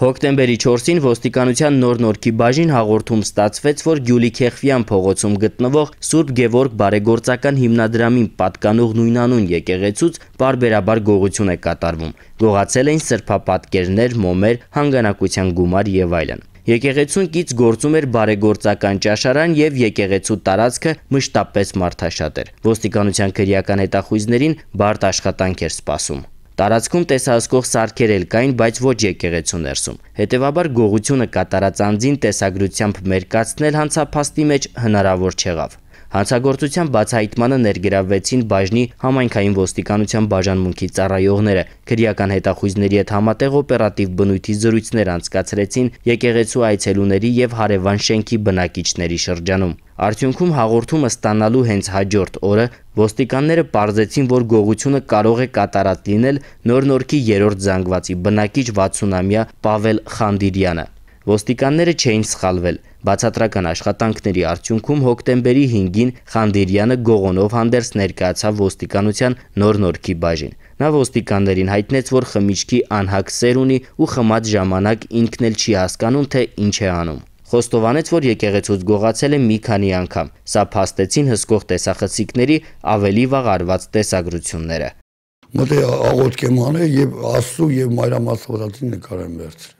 Հոկտեմբերի 4-ին ոստիկանության նոր-նորքի բաժին հաղորդում ստացվեց, որ Գյուլի Քեխվյան փողոցում գտնվող Սուրբ Գևորգ բարեգործական հիմնադրամին պատկանող նույնանուն եկեղեցուց բարբերաբար գողություն է կատարվում։ Գողացել էին սրբապատկերներ, մոմեր, հանգանակության գումար եւ այլն։ Եկեղեցուն կից գործում էր բարեգործական ճաշարան եւ եկեղեցու տարածքը մշտապես մարդաշատ էր։ Ոստիկանության քրեական հետախույզներին բարդ աշխատանք էր սպասում։ Տարածքում տեսահսկող սարքեր էլ կային, բայց ոչ եկեղեցու ներսում։ Հետևաբար գողությունը կատարած անձին տեսագրությամբ մերկացնել հանցափաստի մեջ հնարավոր չեղավ։ Հանցագործության բացահայտմանը ներգրավվեցին բաժնի համայնքային ոստիկանության բաժանմունքի ծառայողները։ Քրեական հետախույզների հետ համատեղ օպերատիվ բնույթի զրույցներ անցկացրեցին եկեղեցու այցելուների եւ հարևան շենքի բնակիչների շրջանում։ Արդյունքում հաղորդումը ստանալու հենց հաջորդ օրը ոստիկանները պարզեցին, որ գողությունը կարող է կատարած լինել Նոր-Նորքի 3-րդ զանգվածի բնակիչ 60-ամյա Պավել Խանդիրյանը։ Ոստիկանները չէին սխալվել։ Բացատրական աշխատանքների արդյունքում հոկտեմբերի 5-ին Խանդիրյանը գողոնով հանդերձ ներկայացավ ոստիկանության Նոր-Նորքի բաժին։ Նա ոստիկաններին հայտնեց, որ խմիչքի անհակ սեր ունի ու խմած ժամանակ ինքն էլ չի հասկանում, թե ինչ է անում։ Խոստովանեց, որ եկեղեցուց գողացել է մի քանի անգամ։ Սա փաստեցին հսկող տեսախցիկների ավելի վաղ արված տեսագրությունները։ Մտե աղոտ կեման է եւ Աստծո եւ Մայրամասորացին նկար են վերցրել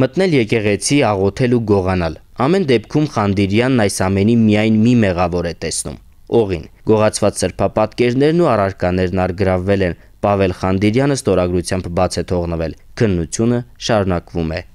մտնել եկեղեցի աղոթել ու գողանալ։ Ամեն դեպքում Խանդիրյանն այս ամենի միայն մի մեղավոր է տեսնում՝ օղին։ Գողացված սրբապատկերներն ու առարկաներն արգրավվել են։ Պավել Խանդիրյանը ստորագրությամբ բաց է թողնվել։ Քննությունը շարունակվում է։